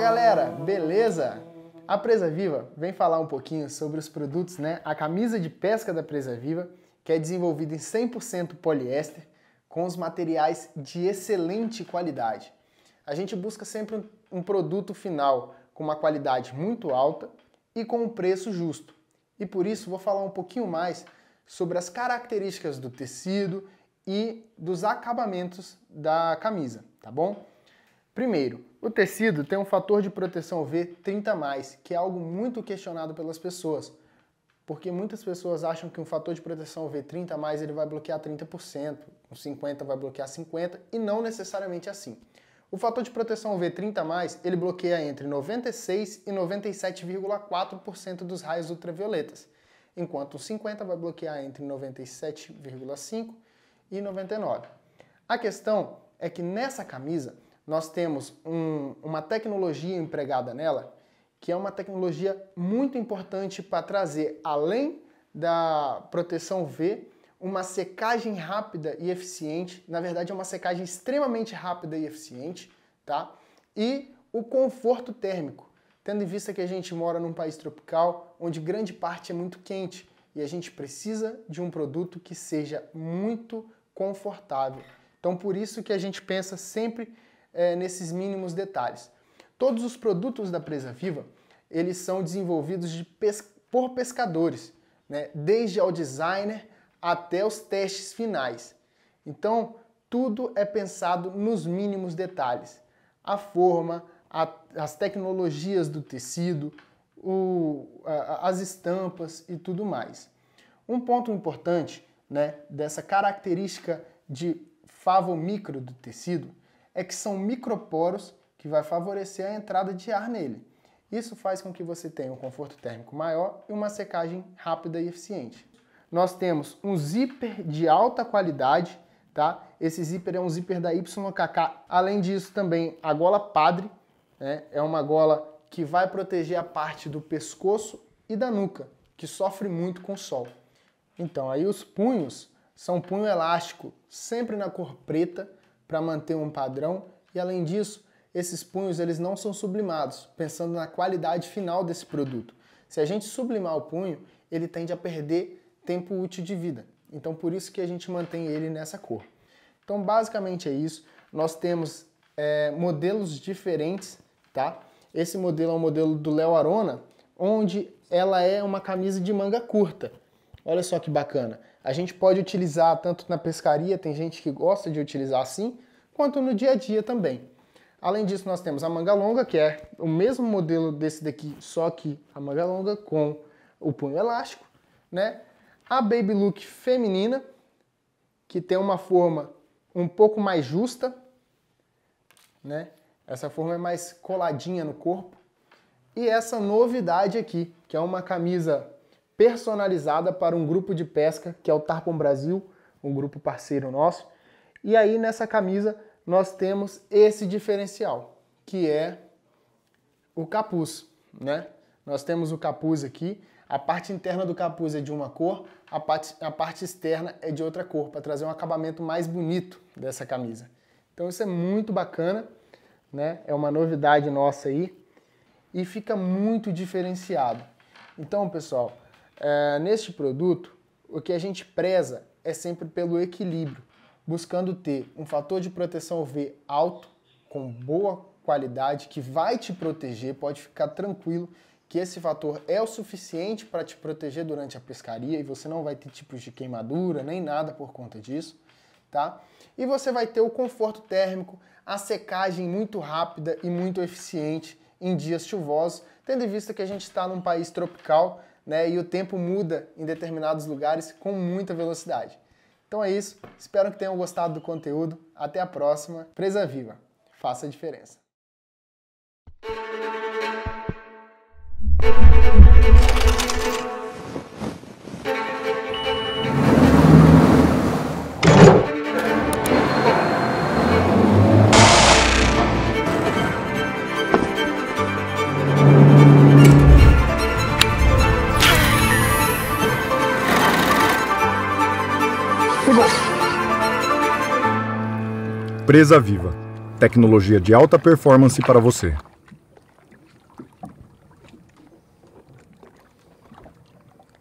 galera, beleza? A Presa Viva vem falar um pouquinho sobre os produtos, né? A camisa de pesca da Presa Viva, que é desenvolvida em 100% poliéster, com os materiais de excelente qualidade. A gente busca sempre um produto final com uma qualidade muito alta e com um preço justo. E por isso vou falar um pouquinho mais sobre as características do tecido e dos acabamentos da camisa, tá bom? Primeiro, o tecido tem um fator de proteção UV 30+, que é algo muito questionado pelas pessoas, porque muitas pessoas acham que um fator de proteção UV 30+, ele vai bloquear 30%, um 50 vai bloquear 50%, e não necessariamente assim. O fator de proteção UV 30+, ele bloqueia entre 96% e 97,4% dos raios ultravioletas, enquanto o 50 vai bloquear entre 97,5% e 99%. A questão é que nessa camisa, nós temos um, uma tecnologia empregada nela que é uma tecnologia muito importante para trazer, além da proteção V, uma secagem rápida e eficiente. Na verdade, é uma secagem extremamente rápida e eficiente, tá? E o conforto térmico, tendo em vista que a gente mora num país tropical onde grande parte é muito quente e a gente precisa de um produto que seja muito confortável. Então, por isso que a gente pensa sempre é, nesses mínimos detalhes. Todos os produtos da Presa Viva eles são desenvolvidos pes por pescadores, né? desde o designer até os testes finais. Então, tudo é pensado nos mínimos detalhes. A forma, a, as tecnologias do tecido, o, a, as estampas e tudo mais. Um ponto importante né, dessa característica de micro do tecido é que são microporos que vai favorecer a entrada de ar nele. Isso faz com que você tenha um conforto térmico maior e uma secagem rápida e eficiente. Nós temos um zíper de alta qualidade, tá? Esse zíper é um zíper da YKK. Além disso, também a gola padre, né? É uma gola que vai proteger a parte do pescoço e da nuca, que sofre muito com o sol. Então, aí os punhos são punho elástico, sempre na cor preta, para manter um padrão e além disso, esses punhos eles não são sublimados, pensando na qualidade final desse produto. Se a gente sublimar o punho, ele tende a perder tempo útil de vida. Então por isso que a gente mantém ele nessa cor. Então basicamente é isso. Nós temos é, modelos diferentes, tá? Esse modelo é o modelo do Léo Arona, onde ela é uma camisa de manga curta. Olha só que bacana. A gente pode utilizar tanto na pescaria, tem gente que gosta de utilizar assim, quanto no dia a dia também. Além disso, nós temos a manga longa, que é o mesmo modelo desse daqui, só que a manga longa com o punho elástico, né? A baby look feminina, que tem uma forma um pouco mais justa, né? Essa forma é mais coladinha no corpo. E essa novidade aqui, que é uma camisa personalizada para um grupo de pesca que é o Tarpon Brasil, um grupo parceiro nosso. E aí nessa camisa nós temos esse diferencial, que é o capuz, né? Nós temos o capuz aqui, a parte interna do capuz é de uma cor, a parte, a parte externa é de outra cor, para trazer um acabamento mais bonito dessa camisa. Então isso é muito bacana, né? É uma novidade nossa aí e fica muito diferenciado. Então, pessoal, é, neste produto, o que a gente preza é sempre pelo equilíbrio, buscando ter um fator de proteção UV alto, com boa qualidade, que vai te proteger, pode ficar tranquilo que esse fator é o suficiente para te proteger durante a pescaria e você não vai ter tipos de queimadura nem nada por conta disso, tá? E você vai ter o conforto térmico, a secagem muito rápida e muito eficiente em dias chuvosos, tendo em vista que a gente está num país tropical, né? E o tempo muda em determinados lugares com muita velocidade. Então é isso. Espero que tenham gostado do conteúdo. Até a próxima. Presa Viva. Faça a diferença. Empresa Viva. Tecnologia de alta performance para você.